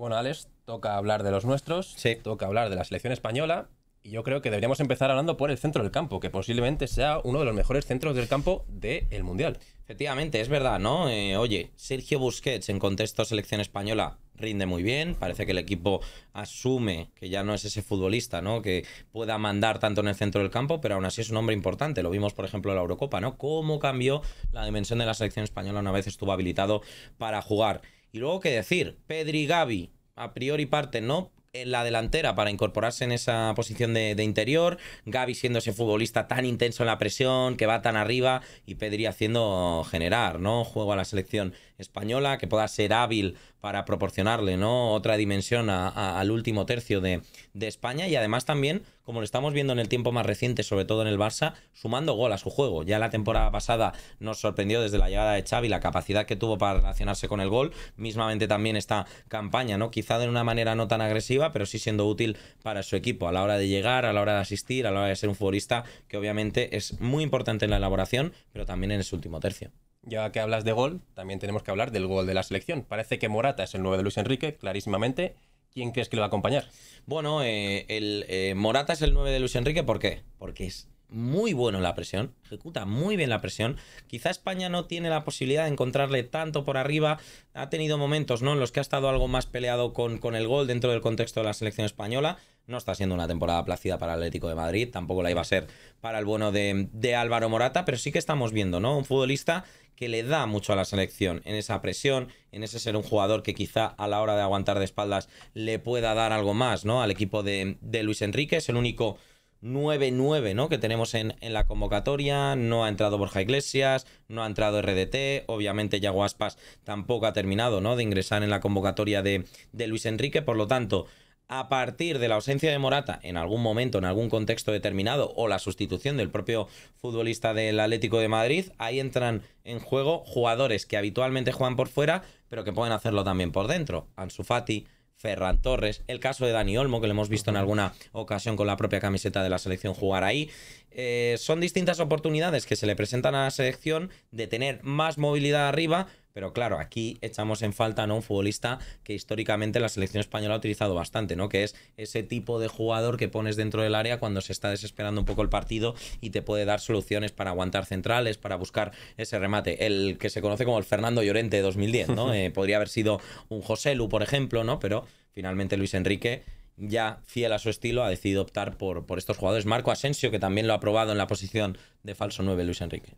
Bueno, Alex, toca hablar de los nuestros, sí. toca hablar de la selección española. Y yo creo que deberíamos empezar hablando por el centro del campo, que posiblemente sea uno de los mejores centros del campo del Mundial. Efectivamente, es verdad, ¿no? Eh, oye, Sergio Busquets en contexto selección española rinde muy bien, parece que el equipo asume que ya no es ese futbolista, ¿no? Que pueda mandar tanto en el centro del campo, pero aún así es un hombre importante. Lo vimos, por ejemplo, en la Eurocopa, ¿no? Cómo cambió la dimensión de la selección española una vez estuvo habilitado para jugar. Y luego, ¿qué decir? Pedri y a priori parte ¿no? En la delantera para incorporarse en esa posición de, interior. Gaby siendo ese futbolista tan intenso en la presión, que va tan arriba. Y Pedri haciendo generar, ¿no? Juego a la selección española que pueda ser hábil para proporcionarle ¿no? otra dimensión al último tercio de, de, España y además también, como lo estamos viendo en el tiempo más reciente, sobre todo en el Barça, sumando gol a su juego. Ya la temporada pasada nos sorprendió desde la llegada de Xavi la capacidad que tuvo para relacionarse con el gol, mismamente también esta campaña, ¿no? quizá de una manera no tan agresiva, pero sí siendo útil para su equipo a la hora de llegar, a la hora de asistir, a la hora de ser un futbolista que obviamente es muy importante en la elaboración, pero también en su último tercio ya que hablas de gol, también tenemos que hablar del gol de la selección. Parece que Morata es el 9 de Luis Enrique, clarísimamente. ¿Quién crees que lo va a acompañar? Bueno, eh, el, eh, Morata es el 9 de Luis Enrique, ¿por qué? Porque es muy bueno en la presión, ejecuta muy bien la presión. Quizá España no tiene la posibilidad de encontrarle tanto por arriba. Ha tenido momentos ¿no? en los que ha estado algo más peleado con, con el gol dentro del contexto de la selección española, no está siendo una temporada placida para el Atlético de Madrid, tampoco la iba a ser para el bueno de, Álvaro Morata, pero sí que estamos viendo, ¿no? Un futbolista que le da mucho a la selección en esa presión, en ese ser un jugador que quizá a la hora de aguantar de espaldas le pueda dar algo más, ¿no? Al equipo de, Luis Enrique, es el único 9-9 ¿no? que tenemos en, la convocatoria. No ha entrado Borja Iglesias, no ha entrado RDT. Obviamente, Yago Aspas tampoco ha terminado ¿no? de ingresar en la convocatoria de, de Luis Enrique. Por lo tanto, a partir de la ausencia de Morata en algún momento, en algún contexto determinado, o la sustitución del propio futbolista del Atlético de Madrid, ahí entran en juego jugadores que habitualmente juegan por fuera, pero que pueden hacerlo también por dentro. Ansu Fati, Ferran Torres, el caso de Dani Olmo, que lo hemos visto en alguna ocasión con la propia camiseta de la selección jugar ahí. Eh, son distintas oportunidades que se le presentan a la selección de tener más movilidad arriba, pero claro, aquí echamos en falta ¿no? un futbolista que históricamente la selección española ha utilizado bastante, ¿no? Que es ese tipo de jugador que pones dentro del área cuando se está desesperando un poco el partido y te puede dar soluciones para aguantar centrales, para buscar ese remate. El que se conoce como el Fernando Llorente de 2010, ¿no? Eh, podría haber sido un José Lu, por ejemplo, ¿no? Pero finalmente Luis Enrique ya fiel a su estilo, ha decidido optar por, por estos jugadores. Marco Asensio, que también lo ha probado en la posición de falso 9, Luis Enrique.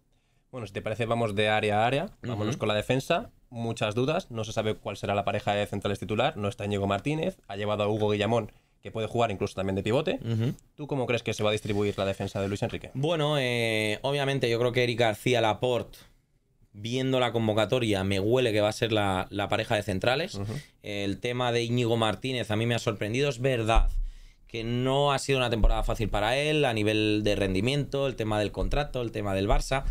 Bueno, si te parece, vamos de área a área. Vámonos con la defensa. Muchas dudas. No se sabe cuál será la pareja de centrales titular. No está Íñigo Martínez. Ha llevado a Hugo Guillamón que puede jugar incluso también de pivote. ¿Tú cómo crees que se va a distribuir la defensa de Luis Enrique? Bueno, eh, obviamente yo creo que Eric García Laporte, viendo la convocatoria, me huele que va a ser la, pareja de centrales. El tema de Íñigo Martínez a mí me ha sorprendido, es verdad que no ha sido una temporada fácil para él a nivel de rendimiento, el tema del contrato, el tema del Barça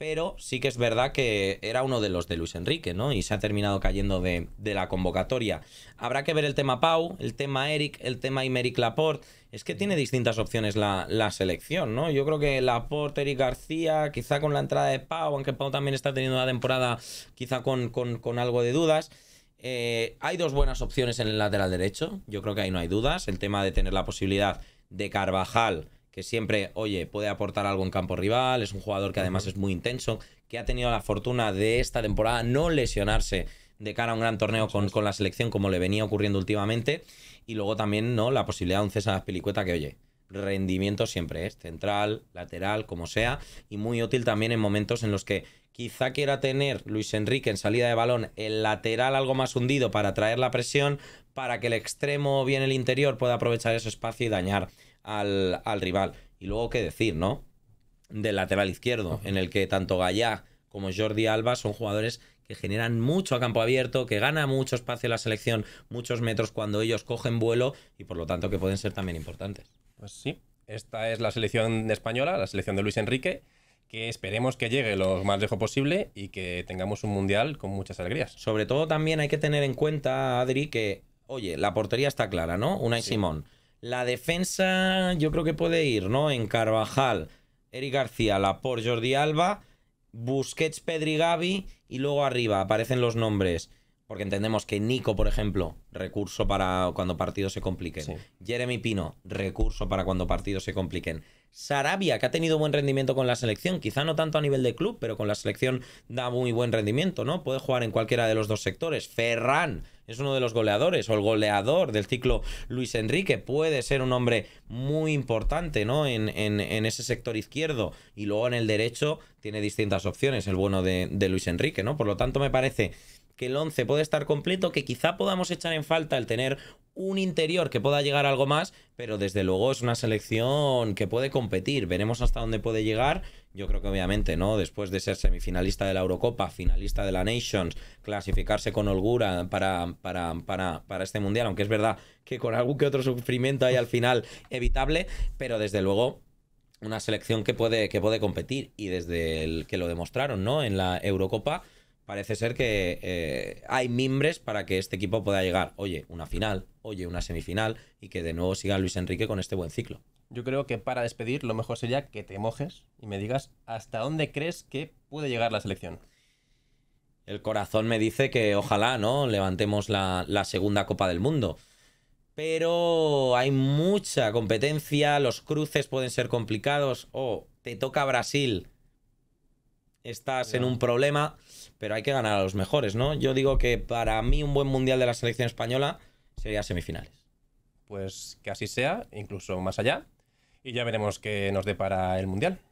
pero sí que es verdad que era uno de los de Luis Enrique, ¿no? Y se ha terminado cayendo de, la convocatoria. Habrá que ver el tema Pau, el tema Eric, el tema Imeric Laporte. Es que tiene distintas opciones la, selección, ¿no? Yo creo que Laporte, Eric García, quizá con la entrada de Pau, aunque Pau también está teniendo una temporada quizá con, algo de dudas. Eh, hay dos buenas opciones en el lateral derecho, yo creo que ahí no hay dudas. El tema de tener la posibilidad de Carvajal siempre, oye, puede aportar algo en campo rival, es un jugador que además es muy intenso, que ha tenido la fortuna de esta temporada no lesionarse de cara a un gran torneo con, con la selección como le venía ocurriendo últimamente. Y luego también, ¿no? La posibilidad de un César Pelicueta que, oye, rendimiento siempre es, central, lateral, como sea, y muy útil también en momentos en los que quizá quiera tener Luis Enrique en salida de balón el lateral algo más hundido para traer la presión, para que el extremo o bien el interior pueda aprovechar ese espacio y dañar al, rival. Y luego, ¿qué decir, no? Del lateral izquierdo, en el que tanto Gallá como Jordi Alba son jugadores que generan mucho a campo abierto, que gana mucho espacio la selección, muchos metros cuando ellos cogen vuelo y por lo tanto que pueden ser también importantes. Pues sí, esta es la selección española, la selección de Luis Enrique, que esperemos que llegue lo más lejos posible y que tengamos un mundial con muchas alegrías. Sobre todo también hay que tener en cuenta, Adri, que, oye, la portería está clara, ¿no? Una y Simón. La defensa yo creo que puede ir, ¿no? En Carvajal, Eric García, por Jordi Alba, Busquets, Pedri, Gavi y luego arriba aparecen los nombres. Porque entendemos que Nico, por ejemplo, recurso para cuando partidos se compliquen. Jeremy Pino, recurso para cuando partidos se compliquen. Sarabia, que ha tenido buen rendimiento con la selección, quizá no tanto a nivel de club, pero con la selección da muy buen rendimiento, ¿no? Puede jugar en cualquiera de los dos sectores. Ferran, es uno de los goleadores o el goleador del ciclo Luis Enrique. Puede ser un hombre muy importante ¿no? en, ese sector izquierdo y luego en el derecho tiene distintas opciones el bueno de, Luis Enrique. ¿no? Por lo tanto, me parece que el 11 puede estar completo, que quizá podamos echar en falta el tener un interior que pueda llegar algo más, pero desde luego es una selección que puede competir. Veremos hasta dónde puede llegar. Yo creo que obviamente, ¿no? Después de ser semifinalista de la Eurocopa, finalista de la Nations, clasificarse con holgura para, para, para, este Mundial, aunque es verdad que con algún que otro sufrimiento hay al final evitable, pero desde luego una selección que puede, que puede competir y desde el que lo demostraron, ¿no? En la Eurocopa parece ser que eh, hay mimbres para que este equipo pueda llegar, oye, una final, oye, una semifinal y que de nuevo siga Luis Enrique con este buen ciclo. Yo creo que para despedir lo mejor sería que te mojes y me digas hasta dónde crees que puede llegar la selección. El corazón me dice que ojalá, ¿no? Levantemos la, segunda Copa del Mundo. Pero hay mucha competencia, los cruces pueden ser complicados o oh, te toca Brasil estás en un problema, pero hay que ganar a los mejores, ¿no? Yo digo que para mí un buen mundial de la selección española sería semifinales. Pues que así sea, incluso más allá. Y ya veremos qué nos depara el mundial.